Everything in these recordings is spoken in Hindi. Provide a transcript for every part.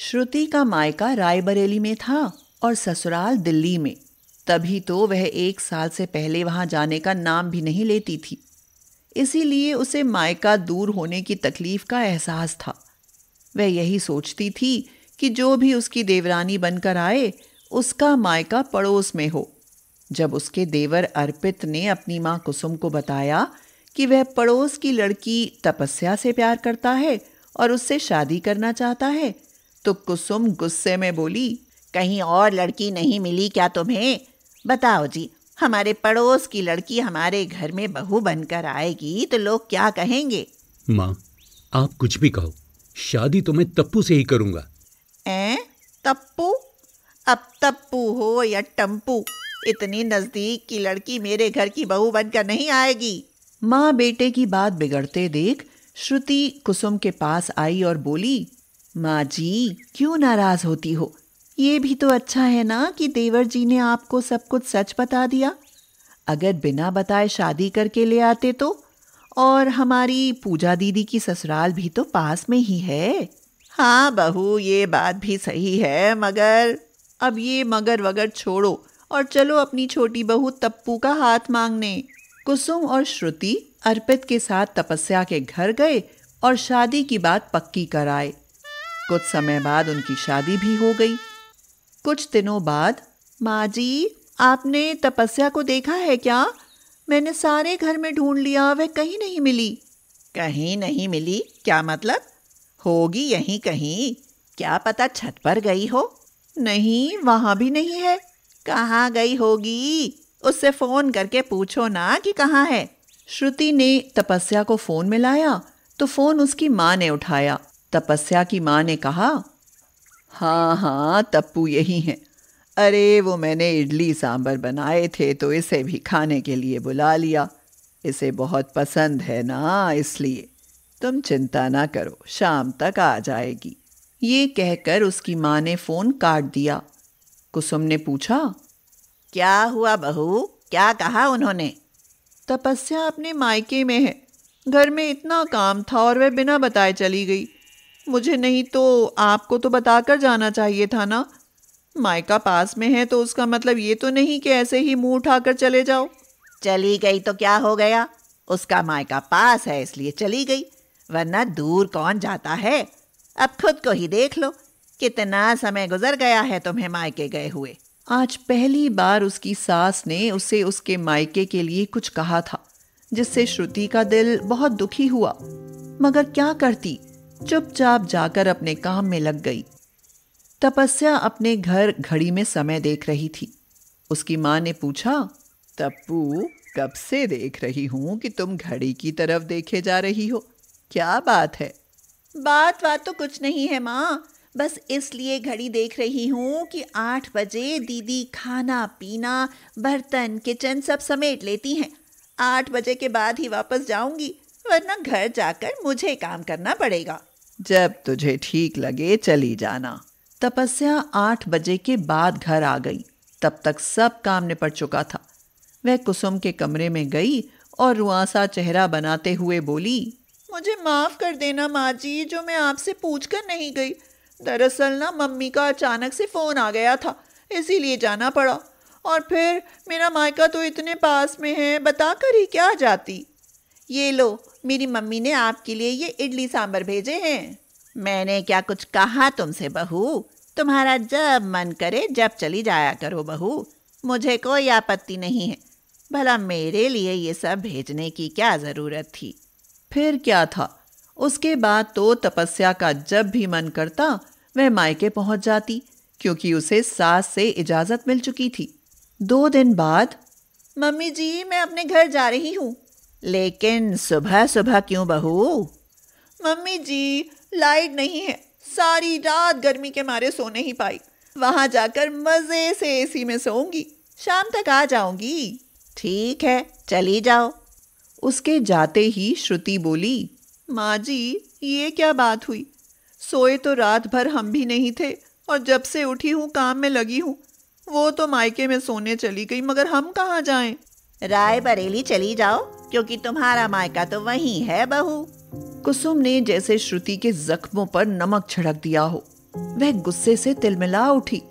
श्रुति का मायका रायबरेली में था और ससुराल दिल्ली में तभी तो वह एक साल से पहले वहाँ जाने का नाम भी नहीं लेती थी इसीलिए उसे मायका दूर होने की तकलीफ का एहसास था वह यही सोचती थी कि जो भी उसकी देवरानी बनकर आए उसका मायका पड़ोस में हो जब उसके देवर अर्पित ने अपनी माँ कुसुम को बताया कि वह पड़ोस की लड़की तपस्या से प्यार करता है और उससे शादी करना चाहता है तो कुसुम गुस्से में बोली कहीं और लड़की नहीं मिली क्या तुम्हें बताओ जी हमारे पड़ोस की लड़की हमारे घर में बहू बनकर आएगी तो लोग क्या कहेंगे माँ आप कुछ भी कहो शादी तो मैं तप्पू से ही करूँगा तप्पू अब तप्पू हो या टम्पू इतनी नजदीक की लड़की मेरे घर की बहू बनकर नहीं आएगी माँ बेटे की बात बिगड़ते देख श्रुति कुसुम के पास आई और बोली माँ जी क्यों नाराज होती हो ये भी तो अच्छा है ना कि देवर जी ने आपको सब कुछ सच बता दिया अगर बिना बताए शादी करके ले आते तो और हमारी पूजा दीदी की ससुराल भी तो पास में ही है हाँ बहू ये बात भी सही है मगर अब ये मगर वगर छोड़ो और चलो अपनी छोटी बहू तप्पू का हाथ मांगने कुसुम और श्रुति अर्पित के साथ तपस्या के घर गए और शादी की बात पक्की कराए कुछ समय बाद उनकी शादी भी हो गई कुछ दिनों बाद माँ जी आपने तपस्या को देखा है क्या मैंने सारे घर में ढूंढ लिया वह कहीं नहीं मिली कहीं नहीं मिली क्या मतलब होगी यहीं कहीं क्या पता छत पर गई हो नहीं वहाँ भी नहीं है कहाँ गई होगी उससे फ़ोन करके पूछो ना कि कहाँ है श्रुति ने तपस्या को फ़ोन मिलाया तो फ़ोन उसकी माँ ने उठाया तपस्या की माँ ने कहा हाँ हाँ तप्पू यही है अरे वो मैंने इडली सांभर बनाए थे तो इसे भी खाने के लिए बुला लिया इसे बहुत पसंद है ना इसलिए तुम चिंता ना करो शाम तक आ जाएगी ये कहकर उसकी माँ ने फ़ोन काट दिया कुसुम ने पूछा क्या हुआ बहू क्या कहा उन्होंने तपस्या अपने मायके में है घर में इतना काम था और वह बिना बताए चली गई मुझे नहीं तो आपको तो बताकर जाना चाहिए था ना मायका पास में है तो उसका मतलब ये तो नहीं कि ऐसे ही मुंह उठाकर चले जाओ चली गई तो क्या हो गया उसका मायका पास है इसलिए चली गई वरना दूर कौन जाता है अब खुद को ही देख लो कितना समय गुजर गया है तुम्हें मायके गए हुए आज पहली बार उसकी सास ने उसे उसके मायके के लिए कुछ कहा था जिससे श्रुति का दिल बहुत दुखी हुआ मगर क्या करती चुपचाप जाकर अपने काम में लग गई तपस्या अपने घर घड़ी में समय देख रही थी उसकी माँ ने पूछा तप्पू कब से देख रही हूँ कि तुम घड़ी की तरफ देखे जा रही हो क्या बात है बात बात तो कुछ नहीं है माँ बस इसलिए घड़ी देख रही हूँ कि आठ बजे दीदी खाना पीना बर्तन किचन सब समेट लेती हैं आठ बजे के बाद ही वापस जाऊंगी वरना घर जाकर मुझे काम करना पड़ेगा जब तुझे ठीक लगे चली जाना तपस्या आठ बजे के बाद घर आ गई तब तक सब काम निपट चुका था वह कुसुम के कमरे में गई और रुआसा चेहरा बनाते हुए बोली मुझे माफ़ कर देना माँ जी जो मैं आपसे पूछ कर नहीं गई दरअसल ना मम्मी का अचानक से फ़ोन आ गया था इसीलिए जाना पड़ा और फिर मेरा मायका तो इतने पास में है बता कर ही क्या जाती ये लो मेरी मम्मी ने आपके लिए ये इडली सांभर भेजे हैं मैंने क्या कुछ कहा तुमसे बहू तुम्हारा जब मन करे जब चली जाया करो बहू मुझे कोई आपत्ति नहीं है भला मेरे लिए ये सब भेजने की क्या ज़रूरत थी फिर क्या था उसके बाद तो तपस्या का जब भी मन करता वह मायके पहुंच जाती क्योंकि उसे सास से इजाज़त मिल चुकी थी दो दिन बाद मम्मी जी मैं अपने घर जा रही हूँ लेकिन सुबह सुबह क्यों बहू मम्मी जी लाइट नहीं है सारी रात गर्मी के मारे सो नहीं पाई वहाँ जाकर मज़े से एसी में सोऊंगी शाम तक आ जाऊंगी ठीक है चली जाओ उसके जाते ही श्रुति बोली माँ जी ये क्या बात हुई सोए तो रात भर हम भी नहीं थे और जब से उठी हूँ काम में लगी हूँ वो तो मायके में सोने चली गई मगर हम कहाँ जाएं? राय बरेली चली जाओ क्योंकि तुम्हारा मायका तो वही है बहू कुसुम ने जैसे श्रुति के जख्मों पर नमक छिड़क दिया हो वह गुस्से से तिलमिला उठी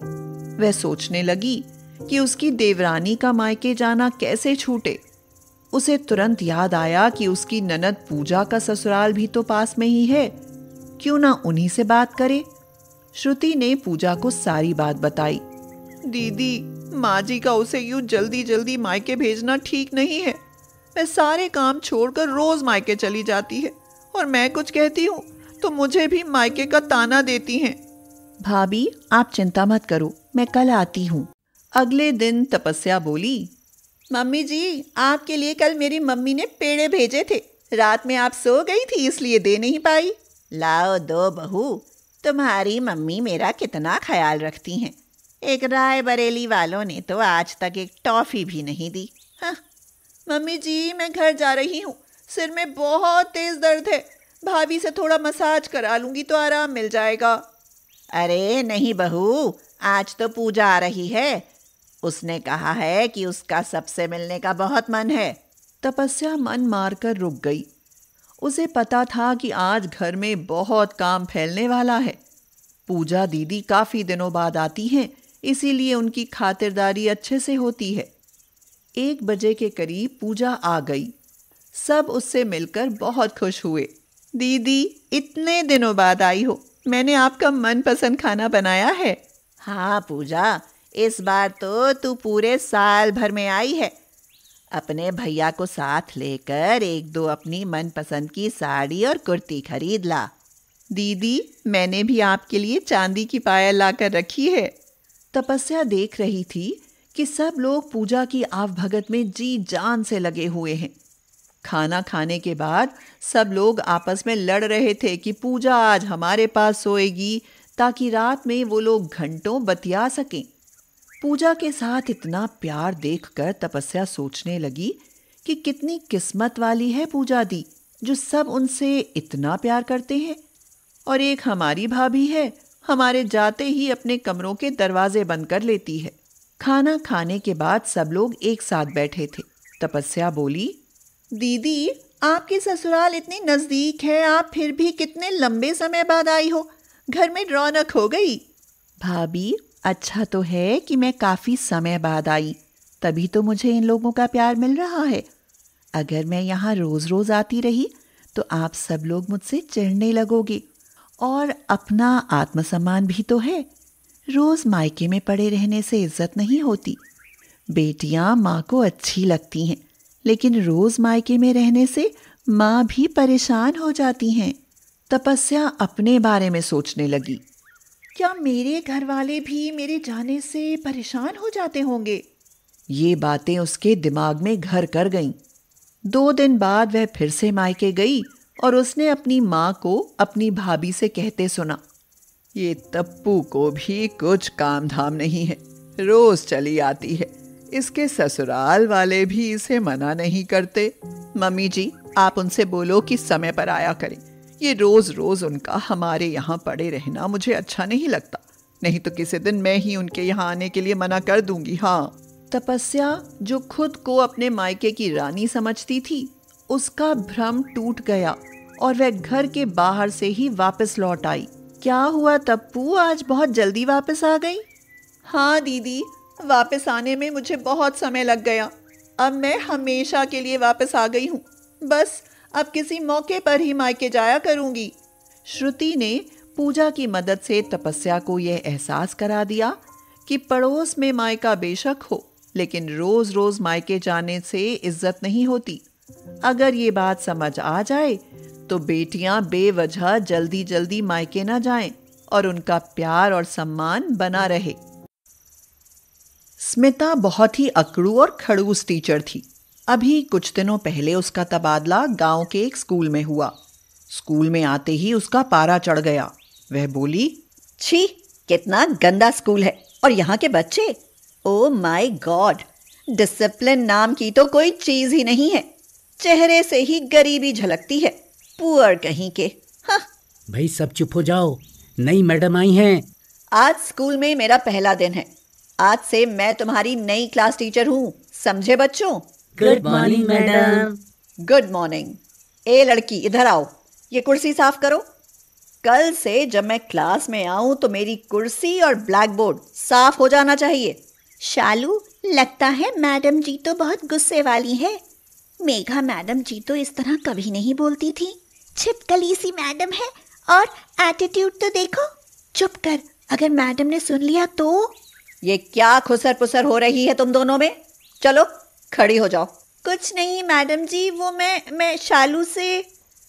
वह सोचने लगी कि उसकी देवरानी का मायके जाना कैसे छूटे उसे तुरंत याद आया कि उसकी ननद पूजा का ससुराल भी तो पास में ही है क्यों ना उन्हीं से बात करे श्रुति ने पूजा को सारी बात बताई दीदी माँ जी का उसे यूं जल्दी जल्दी मायके भेजना ठीक नहीं है वह सारे काम छोड़कर रोज़ मायके चली जाती है और मैं कुछ कहती हूँ तो मुझे भी मायके का ताना देती हैं भाभी आप चिंता मत करो मैं कल आती हूँ अगले दिन तपस्या बोली मम्मी जी आपके लिए कल मेरी मम्मी ने पेड़े भेजे थे रात में आप सो गई थी इसलिए दे नहीं पाई लाओ दो बहू तुम्हारी मम्मी मेरा कितना ख्याल रखती हैं एक राय बरेली वालों ने तो आज तक एक टॉफ़ी भी नहीं दी मम्मी जी मैं घर जा रही हूँ सिर में बहुत तेज़ दर्द है भाभी से थोड़ा मसाज करा लूँगी तो आराम मिल जाएगा अरे नहीं बहू आज तो पूजा आ रही है उसने कहा है कि उसका सबसे मिलने का बहुत मन है तपस्या मन मार कर रुक गई उसे पता था कि आज घर में बहुत काम फैलने वाला है पूजा दीदी काफ़ी दिनों बाद आती हैं इसीलिए उनकी खातिरदारी अच्छे से होती है एक बजे के करीब पूजा आ गई सब उससे मिलकर बहुत खुश हुए दीदी इतने दिनों बाद आई हो मैंने आपका मनपसंद खाना बनाया है हाँ पूजा इस बार तो तू पूरे साल भर में आई है अपने भैया को साथ लेकर एक दो अपनी मनपसंद की साड़ी और कुर्ती खरीद ला दीदी मैंने भी आपके लिए चांदी की पायल लाकर रखी है तपस्या देख रही थी कि सब लोग पूजा की आवभगत में जी जान से लगे हुए हैं खाना खाने के बाद सब लोग आपस में लड़ रहे थे कि पूजा आज हमारे पास सोएगी ताकि रात में वो लोग घंटों बतिया सकें पूजा के साथ इतना प्यार देखकर तपस्या सोचने लगी कि कितनी किस्मत वाली है पूजा दी जो सब उनसे इतना प्यार करते हैं और एक हमारी भाभी है हमारे जाते ही अपने कमरों के दरवाजे बंद कर लेती है खाना खाने के बाद सब लोग एक साथ बैठे थे तपस्या बोली दीदी आपके ससुराल इतनी नज़दीक है आप फिर भी कितने लंबे समय बाद आई हो घर में रौनक हो गई भाभी अच्छा तो है कि मैं काफ़ी समय बाद आई तभी तो मुझे इन लोगों का प्यार मिल रहा है अगर मैं यहाँ रोज़ रोज़ आती रही तो आप सब लोग मुझसे चिढ़ने लगोगे और अपना आत्मसम्मान भी तो है रोज़ मायके में पड़े रहने से इज्जत नहीं होती बेटियाँ माँ को अच्छी लगती हैं लेकिन रोज़ मायके में रहने से माँ भी परेशान हो जाती हैं तपस्या अपने बारे में सोचने लगी क्या मेरे घर वाले भी मेरे जाने से परेशान हो जाते होंगे ये बातें उसके दिमाग में घर कर गईं दो दिन बाद वह फिर से मायके गई और उसने अपनी माँ को अपनी भाभी से कहते सुना ये तप्पू को भी कुछ काम धाम नहीं है रोज चली आती है इसके ससुराल वाले भी इसे मना नहीं करते मम्मी जी आप उनसे बोलो कि समय पर आया करें ये रोज रोज उनका हमारे यहाँ पड़े रहना मुझे अच्छा नहीं लगता नहीं तो किसी दिन मैं ही उनके यहाँ आने के लिए मना कर दूंगी हाँ तपस्या जो खुद को अपने मायके की रानी समझती थी उसका भ्रम टूट गया और वह घर के बाहर से ही वापस लौट आई क्या हुआ तप्पू आज बहुत जल्दी वापस आ गई हाँ दीदी वापस आने में मुझे बहुत समय लग गया अब मैं हमेशा के लिए वापस आ गई हूँ बस अब किसी मौके पर ही मायके जाया करूँगी श्रुति ने पूजा की मदद से तपस्या को यह एहसास करा दिया कि पड़ोस में मायका बेशक हो लेकिन रोज़ रोज़ मायके जाने से इज्जत नहीं होती अगर ये बात समझ आ जाए तो बेटियां बेवजह जल्दी जल्दी मायके ना जाएं और उनका प्यार और सम्मान बना रहे स्मिता बहुत ही अकड़ू और खड़ूस टीचर थी अभी कुछ दिनों पहले उसका तबादला गांव के एक स्कूल में हुआ स्कूल में आते ही उसका पारा चढ़ गया वह बोली छी कितना गंदा स्कूल है और यहाँ के बच्चे ओ माय गॉड डिसिप्लिन नाम की तो कोई चीज ही नहीं है चेहरे से ही गरीबी झलकती है पुअर कहीं के हाँ भाई सब चुप हो जाओ नई मैडम आई हैं आज स्कूल में मेरा पहला दिन है आज से मैं तुम्हारी नई क्लास टीचर हूँ समझे बच्चों good morning madam good morning ए लड़की इधर आओ ये कुर्सी साफ करो कल से जब मैं क्लास में आऊं तो मेरी कुर्सी और ब्लैक बोर्ड साफ हो जाना चाहिए शालू लगता है मैडम जी तो बहुत गुस्से वाली है मेघा मैडम जी तो इस तरह कभी नहीं बोलती थी छिपकली सी मैडम है और एटीट्यूड तो देखो चुप कर अगर मैडम ने सुन लिया तो ये क्या खुसर पुसर हो रही है तुम दोनों में चलो खड़ी हो जाओ कुछ नहीं मैडम जी वो मैं मैं शालू से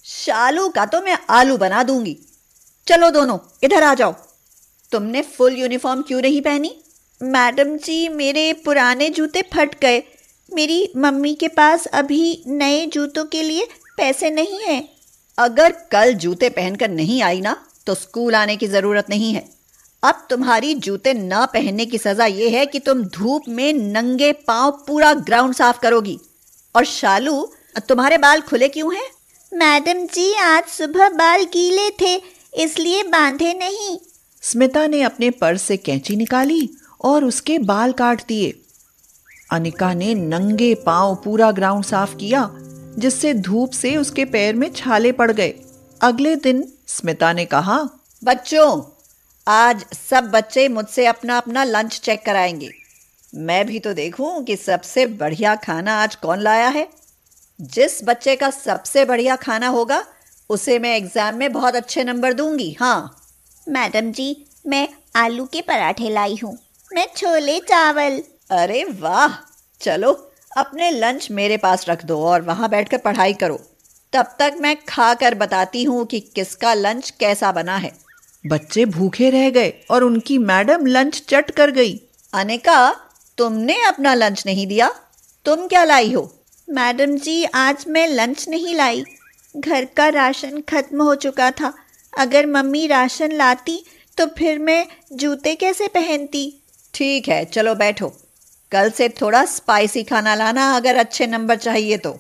शालू का तो मैं आलू बना दूंगी चलो दोनों इधर आ जाओ तुमने फुल यूनिफॉर्म क्यों नहीं पहनी मैडम जी मेरे पुराने जूते फट गए मेरी मम्मी के पास अभी नए जूतों के लिए पैसे नहीं हैं अगर कल जूते पहनकर नहीं आई ना तो स्कूल आने की ज़रूरत नहीं है अब तुम्हारी जूते न पहनने की सज़ा ये है कि तुम धूप में नंगे पांव पूरा ग्राउंड साफ करोगी और शालू तुम्हारे बाल खुले क्यों हैं मैडम जी आज सुबह बाल गीले थे इसलिए बांधे नहीं स्मिता ने अपने पर्स से कैंची निकाली और उसके बाल काट दिए अनिका ने नंगे पांव पूरा ग्राउंड साफ किया जिससे धूप से उसके पैर में छाले पड़ गए अगले दिन स्मिता ने कहा बच्चों आज सब बच्चे मुझसे अपना अपना लंच चेक कराएंगे मैं भी तो देखूं कि सबसे बढ़िया खाना आज कौन लाया है जिस बच्चे का सबसे बढ़िया खाना होगा उसे मैं एग्ज़ाम में बहुत अच्छे नंबर दूंगी हाँ मैडम जी मैं आलू के पराठे लाई हूँ मैं छोले चावल अरे वाह चलो अपने लंच मेरे पास रख दो और वहाँ बैठकर पढ़ाई करो तब तक मैं खा कर बताती हूँ कि किसका लंच कैसा बना है बच्चे भूखे रह गए और उनकी मैडम लंच चट कर गई अनेका तुमने अपना लंच नहीं दिया तुम क्या लाई हो मैडम जी आज मैं लंच नहीं लाई घर का राशन खत्म हो चुका था अगर मम्मी राशन लाती तो फिर मैं जूते कैसे पहनती ठीक है चलो बैठो कल से थोड़ा स्पाइसी खाना लाना अगर अच्छे नंबर चाहिए तो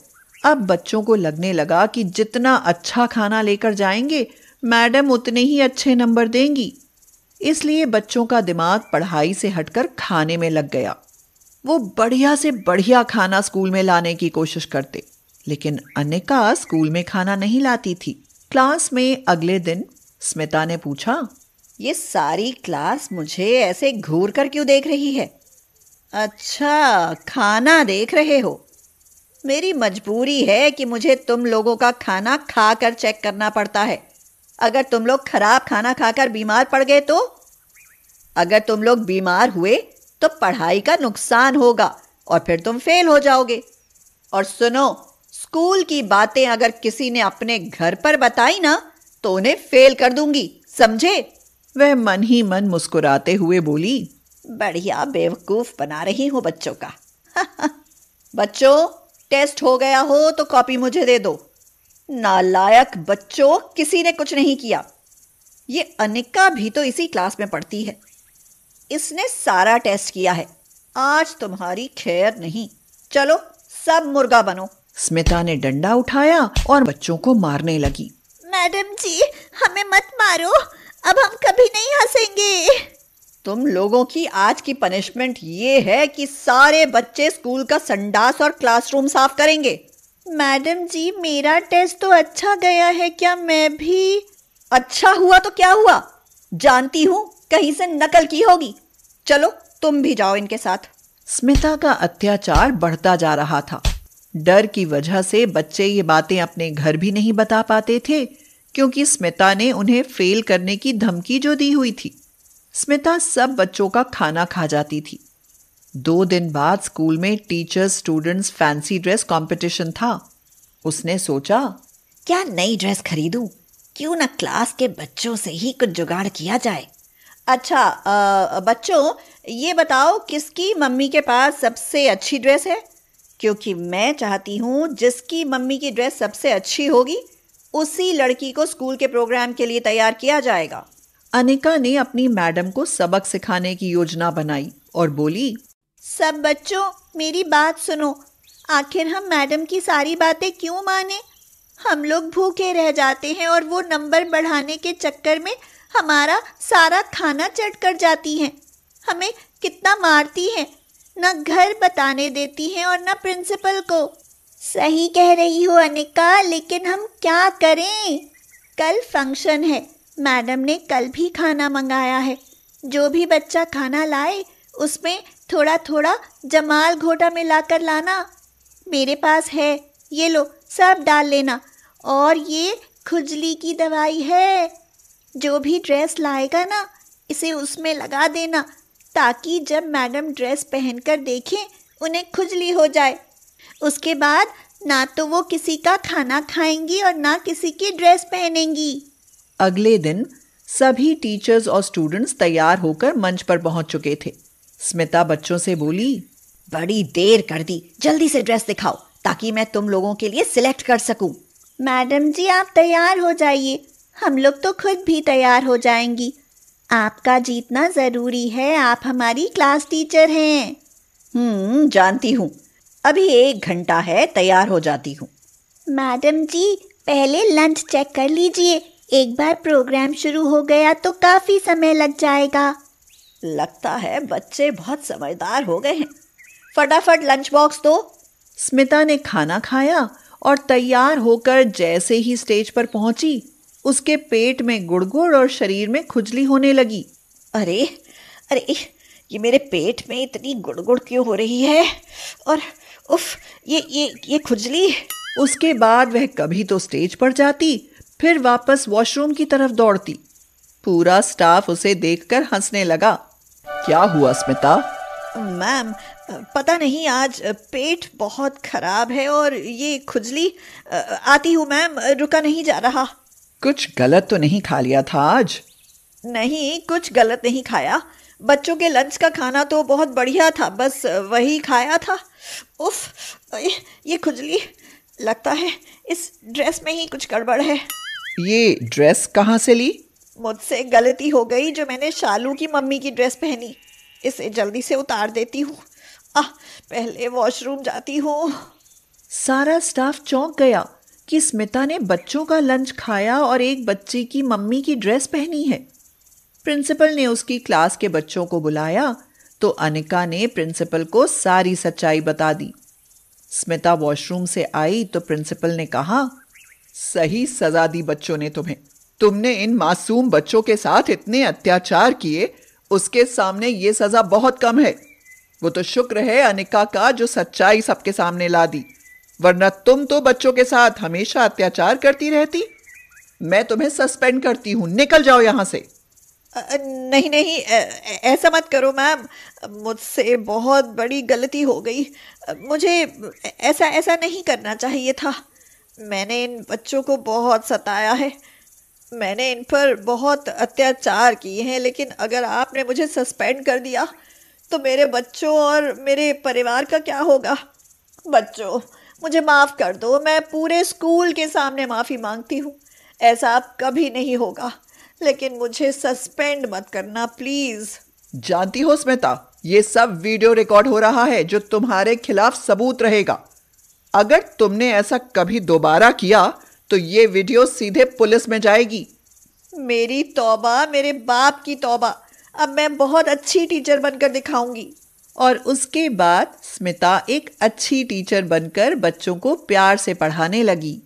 अब बच्चों को लगने लगा कि जितना अच्छा खाना लेकर जाएंगे मैडम उतने ही अच्छे नंबर देंगी इसलिए बच्चों का दिमाग पढ़ाई से हटकर खाने में लग गया वो बढ़िया से बढ़िया खाना स्कूल में लाने की कोशिश करते लेकिन अनिका स्कूल में खाना नहीं लाती थी क्लास में अगले दिन स्मिता ने पूछा ये सारी क्लास मुझे ऐसे घूर कर क्यों देख रही है अच्छा खाना देख रहे हो मेरी मजबूरी है कि मुझे तुम लोगों का खाना खा कर चेक करना पड़ता है अगर तुम लोग खराब खाना खाकर बीमार पड़ गए तो अगर तुम लोग बीमार हुए तो पढ़ाई का नुकसान होगा और फिर तुम फेल हो जाओगे और सुनो स्कूल की बातें अगर किसी ने अपने घर पर बताई ना तो उन्हें फेल कर दूंगी समझे वह मन ही मन मुस्कुराते हुए बोली बढ़िया बेवकूफ बना रही हूँ बच्चों का बच्चों टेस्ट हो गया हो तो कॉपी मुझे दे दो नालायक बच्चों किसी ने कुछ नहीं किया ये अनिका भी तो इसी क्लास में पढ़ती है इसने सारा टेस्ट किया है आज तुम्हारी खैर नहीं चलो सब मुर्गा बनो स्मिता ने डंडा उठाया और बच्चों को मारने लगी मैडम जी हमें मत मारो अब हम कभी नहीं हंसेंगे तुम लोगों की आज की पनिशमेंट ये है कि सारे बच्चे स्कूल का संडास और क्लासरूम साफ करेंगे मैडम जी मेरा टेस्ट तो अच्छा गया है क्या मैं भी अच्छा हुआ तो क्या हुआ जानती हूँ कहीं से नकल की होगी चलो तुम भी जाओ इनके साथ स्मिता का अत्याचार बढ़ता जा रहा था डर की वजह से बच्चे ये बातें अपने घर भी नहीं बता पाते थे क्योंकि स्मिता ने उन्हें फेल करने की धमकी जो दी हुई थी स्मिता सब बच्चों का खाना खा जाती थी दो दिन बाद स्कूल में teachers students fancy dress competition था उसने सोचा क्या नई ड्रेस खरीदूं? क्यों ना क्लास के बच्चों से ही कुछ जुगाड़ किया जाए अच्छा आ, बच्चों ये बताओ किसकी मम्मी के पास सबसे अच्छी ड्रेस है क्योंकि मैं चाहती हूँ जिसकी मम्मी की ड्रेस सबसे अच्छी होगी उसी लड़की को स्कूल के प्रोग्राम के लिए तैयार किया जाएगा अनिका ने अपनी मैडम को सबक सिखाने की योजना बनाई और बोली सब बच्चों मेरी बात सुनो आखिर हम मैडम की सारी बातें क्यों माने हम लोग भूखे रह जाते हैं और वो नंबर बढ़ाने के चक्कर में हमारा सारा खाना चट कर जाती हैं हमें कितना मारती हैं न घर बताने देती हैं और न प्रिंसिपल को सही कह रही हो अनिका लेकिन हम क्या करें कल फंक्शन है मैडम ने कल भी खाना मंगाया है जो भी बच्चा खाना लाए उसमें थोड़ा थोड़ा जमाल घोटा मिलाकर लाना मेरे पास है ये लो सब डाल लेना और ये खुजली की दवाई है जो भी ड्रेस लाएगा ना इसे उसमें लगा देना ताकि जब मैडम ड्रेस पहनकर देखें उन्हें खुजली हो जाए उसके बाद ना तो वो किसी का खाना खाएंगी और ना किसी की ड्रेस पहनेंगी अगले दिन सभी टीचर्स और स्टूडेंट्स तैयार होकर मंच पर पहुंच चुके थे स्मिता बच्चों से बोली बड़ी देर कर दी जल्दी से ड्रेस दिखाओ ताकि मैं तुम लोगों के लिए सिलेक्ट कर सकूं। मैडम जी आप तैयार हो जाइए हम लोग तो खुद भी तैयार हो जाएंगी आपका जीतना ज़रूरी है आप हमारी क्लास टीचर हैं हम्म जानती हूँ अभी एक घंटा है तैयार हो जाती हूँ मैडम जी पहले लंच चेक कर लीजिए एक बार प्रोग्राम शुरू हो गया तो काफ़ी समय लग जाएगा लगता है बच्चे बहुत समझदार हो गए हैं फटाफट लंच बॉक्स दो स्मिता ने खाना खाया और तैयार होकर जैसे ही स्टेज पर पहुंची उसके पेट में गुड़गुड़ और शरीर में खुजली होने लगी अरे अरे ये मेरे पेट में इतनी गुड़गुड़ क्यों हो रही है और उफ ये ये ये खुजली उसके बाद वह कभी तो स्टेज पर जाती फिर वापस वॉशरूम की तरफ दौड़ती पूरा स्टाफ उसे देखकर हंसने लगा क्या हुआ स्मिता मैम पता नहीं आज पेट बहुत खराब है और ये खुजली आती हूँ मैम रुका नहीं जा रहा कुछ गलत तो नहीं खा लिया था आज नहीं कुछ गलत नहीं खाया बच्चों के लंच का खाना तो बहुत बढ़िया था बस वही खाया था उफ ये खुजली लगता है इस ड्रेस में ही कुछ गड़बड़ है ये ड्रेस कहाँ से ली मुझसे गलती हो गई जो मैंने शालू की मम्मी की ड्रेस पहनी इसे जल्दी से उतार देती हूँ आह पहले वॉशरूम जाती हूँ सारा स्टाफ चौंक गया कि स्मिता ने बच्चों का लंच खाया और एक बच्चे की मम्मी की ड्रेस पहनी है प्रिंसिपल ने उसकी क्लास के बच्चों को बुलाया तो अनिका ने प्रिंसिपल को सारी सच्चाई बता दी स्मिता वॉशरूम से आई तो प्रिंसिपल ने कहा सही सजा दी बच्चों ने तुम्हें तुमने इन मासूम बच्चों के साथ इतने अत्याचार किए उसके सामने ये सजा बहुत कम है वो तो शुक्र है अनिका का जो सच्चाई सबके सामने ला दी वरना तुम तो बच्चों के साथ हमेशा अत्याचार करती रहती मैं तुम्हें सस्पेंड करती हूँ निकल जाओ यहाँ से नहीं नहीं ऐसा मत करो मैम मुझसे बहुत बड़ी गलती हो गई मुझे ऐसा ऐसा नहीं करना चाहिए था मैंने इन बच्चों को बहुत सताया है मैंने इन पर बहुत अत्याचार किए हैं लेकिन अगर आपने मुझे सस्पेंड कर दिया तो मेरे बच्चों और मेरे परिवार का क्या होगा बच्चों मुझे माफ़ कर दो मैं पूरे स्कूल के सामने माफ़ी मांगती हूँ ऐसा आप कभी नहीं होगा लेकिन मुझे सस्पेंड मत करना प्लीज़ जानती हो स्मिता ये सब वीडियो रिकॉर्ड हो रहा है जो तुम्हारे खिलाफ सबूत रहेगा अगर तुमने ऐसा कभी दोबारा किया तो ये वीडियो सीधे पुलिस में जाएगी मेरी तौबा मेरे बाप की तौबा अब मैं बहुत अच्छी टीचर बनकर दिखाऊंगी और उसके बाद स्मिता एक अच्छी टीचर बनकर बच्चों को प्यार से पढ़ाने लगी